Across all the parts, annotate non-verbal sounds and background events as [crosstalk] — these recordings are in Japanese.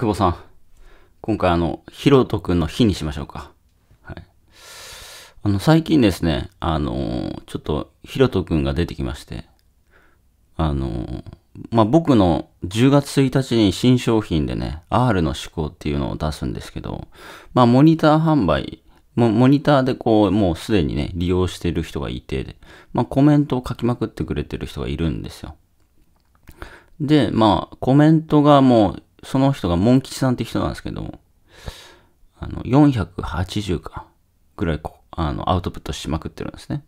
久保さん。今回あの、ひろとくんの日にしましょうか。はい。あの、最近ですね、あのー、ちょっとひろとくんが出てきまして、あのー、まあ、僕の10月1日に新商品でね、R の思考っていうのを出すんですけど、まあ、モニター販売、モニターでこう、もうすでにね、利用してる人がいて、まあ、コメントを書きまくってくれてる人がいるんですよ。で、まあ、コメントがもうその人がモン吉さんって人なんですけど、あの、480か、ぐらいこ、あの、アウトプットしまくってるんですね。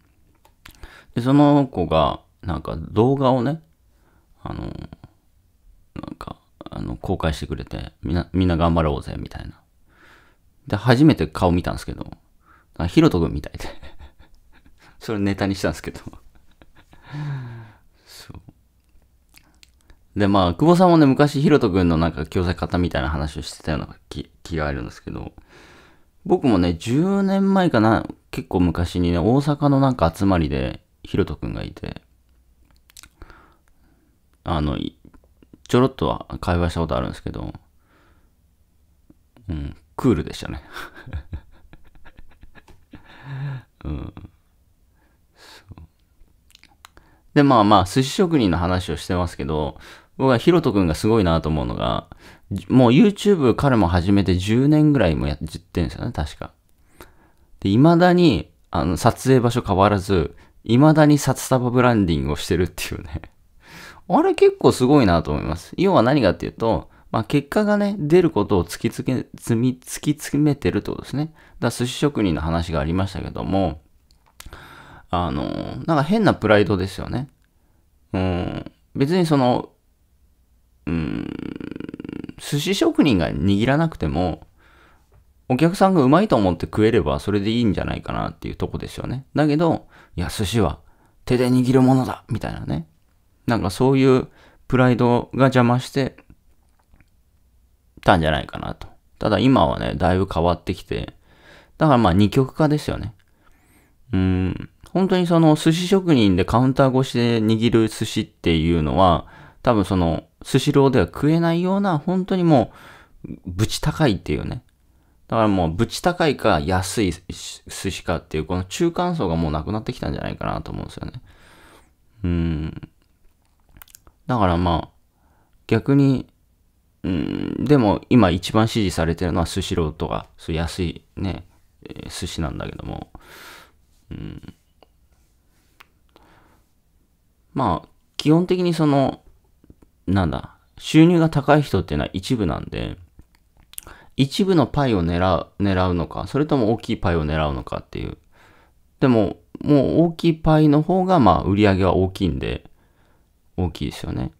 で、その子が、なんか動画をね、あの、なんか、あの、公開してくれて、みんな、みんな頑張ろうぜ、みたいな。で、初めて顔見たんですけど、ヒロト君みたいで [laughs] それネタにしたんですけどで、まあ、久保さんもね、昔、ひろとくんのなんか教材方みたいな話をしてたような気気があるんですけど、僕もね、10年前かな、結構昔にね、大阪のなんか集まりで、ひろとくんがいて、あの、ちょろっとは会話したことあるんですけど、うん、クールでしたね。[laughs] うん。で、まあまあ、寿司職人の話をしてますけど、僕はヒロト君がすごいなと思うのが、もう YouTube 彼も始めて10年ぐらいもやってるんですよね、確か。で、未だに、あの、撮影場所変わらず、未だに札束ブランディングをしてるっていうね。[laughs] あれ結構すごいなと思います。要は何かっていうと、まあ、結果がね、出ることを突きつけ、積み、突き詰めてるってことですね。だから寿司職人の話がありましたけども、あの、なんか変なプライドですよね。うん。別にその、寿司職人が握らなくても、お客さんがうまいと思って食えればそれでいいんじゃないかなっていうとこですよね。だけど、いや、寿司は手で握るものだみたいなね。なんかそういうプライドが邪魔してたんじゃないかなと。ただ今はね、だいぶ変わってきて、だからまあ二極化ですよね。うん、本当にその寿司職人でカウンター越しで握る寿司っていうのは、多分その、スシローでは食えないような、本当にもう、ぶち高いっていうね。だからもう、ぶち高いか安い寿司かっていう、この中間層がもうなくなってきたんじゃないかなと思うんですよね。うん。だからまあ、逆に、うん、でも今一番支持されてるのはスシローとか、そう安いね、え寿司なんだけども、うん、まあ、基本的にその、なんだ、収入が高い人っていうのは一部なんで、一部のパイを狙う、狙うのか、それとも大きいパイを狙うのかっていう。でも、もう大きいパイの方が、まあ、売り上げは大きいんで、大きいですよね。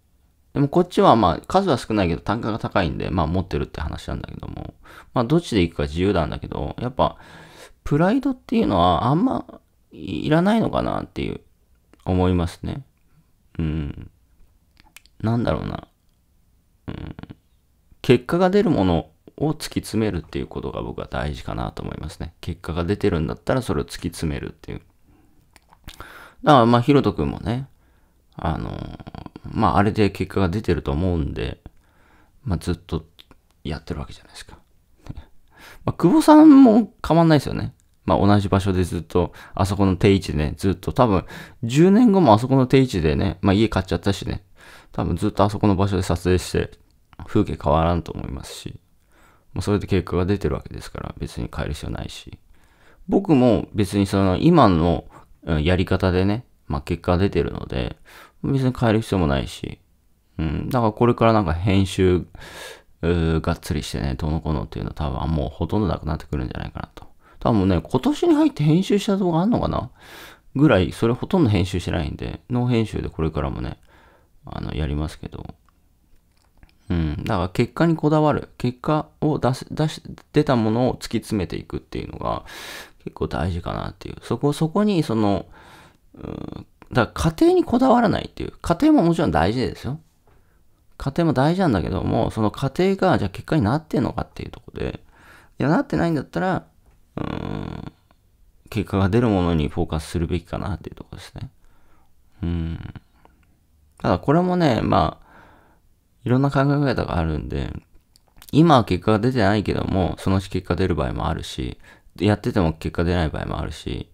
でも、こっちは、まあ、数は少ないけど、単価が高いんで、まあ、持ってるって話なんだけども、まあ、どっちで行くか自由なんだけど、やっぱ、プライドっていうのは、あんま、いらないのかなっていう、思いますね。うん。なんだろうな、うん、結果が出るものを突き詰めるっていうことが僕は大事かなと思いますね。結果が出てるんだったらそれを突き詰めるっていう。だからまあ、ひろとくんもね、あのまあ、あれで結果が出てると思うんで、まあ、ずっとやってるわけじゃないですか。[laughs] まあ、久保さんも変わんないですよね。まあ、同じ場所でずっと、あそこの定位置でね、ずっと多分、10年後もあそこの定位置でね、まあ、家買っちゃったしね、多分ずっとあそこの場所で撮影して風景変わらんと思いますし、まあ、それで結果が出てるわけですから別に変える必要ないし、僕も別にその今のやり方でね、まあ、結果が出てるので、別に変える必要もないし、うん、だからこれからなんか編集、がっつりしてね、どうのこうのっていうのは多分もうほとんどなくなってくるんじゃないかなと。多分ね、今年に入って編集した動画あんのかなぐらい、それほとんど編集してないんで、ノー編集でこれからもね、あの、やりますけど。うん。だから結果にこだわる。結果を出す、出し、出たものを突き詰めていくっていうのが結構大事かなっていう。そこ、そこにその、うん、だから家庭にこだわらないっていう。家庭ももちろん大事ですよ。家庭も大事なんだけども、その家庭がじゃあ結果になってんのかっていうとこで、いや、なってないんだったら、うん、結果が出るものにフォーカスするべきかなっていうとこですね。うん。ただこれもね、まあ、いろんな考え方があるんで、今は結果が出てないけども、そのうち結果出る場合もあるし、やってても結果出ない場合もあるし、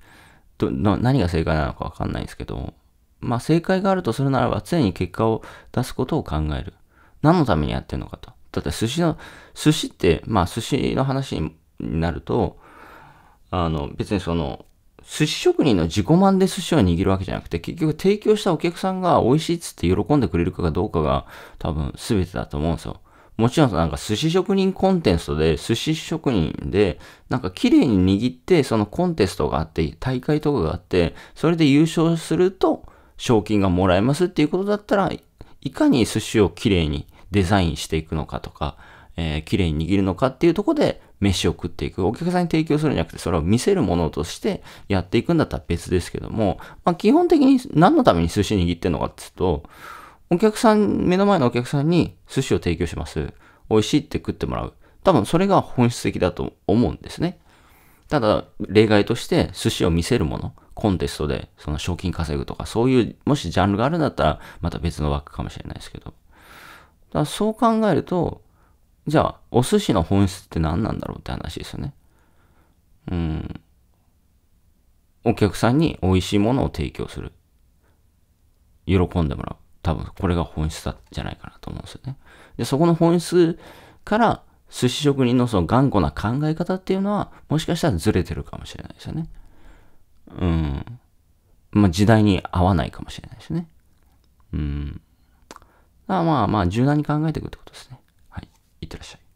どの何が正解なのかわかんないんですけど、まあ正解があるとするならば常に結果を出すことを考える。何のためにやってるのかと。だって寿司の、寿司って、まあ寿司の話になると、あの別にその寿司職人の自己満で寿司を握るわけじゃなくて、結局提供したお客さんが美味しいっつって喜んでくれるかどうかが多分全てだと思うんですよ。もちろんなんか寿司職人コンテストで、寿司職人で、なんか綺麗に握って、そのコンテストがあって、大会とかがあって、それで優勝すると賞金がもらえますっていうことだったら、いかに寿司を綺麗にデザインしていくのかとか、えー、綺麗に握るのかっていうとこで、飯を食っていく。お客さんに提供するんじゃなくて、それを見せるものとしてやっていくんだったら別ですけども、まあ、基本的に何のために寿司握ってんのかって言うと、お客さん、目の前のお客さんに寿司を提供します。美味しいって食ってもらう。多分それが本質的だと思うんですね。ただ、例外として寿司を見せるもの、コンテストでその賞金稼ぐとか、そういう、もしジャンルがあるんだったら、また別の枠かもしれないですけど。だそう考えると、じゃあ、お寿司の本質って何なんだろうって話ですよね。うん。お客さんに美味しいものを提供する。喜んでもらう。多分これが本質だじゃないかなと思うんですよね。で、そこの本質から寿司職人のその頑固な考え方っていうのはもしかしたらずれてるかもしれないですよね。うん。まあ時代に合わないかもしれないですね。うん。まあまあ柔軟に考えていくってことですね。Veuillez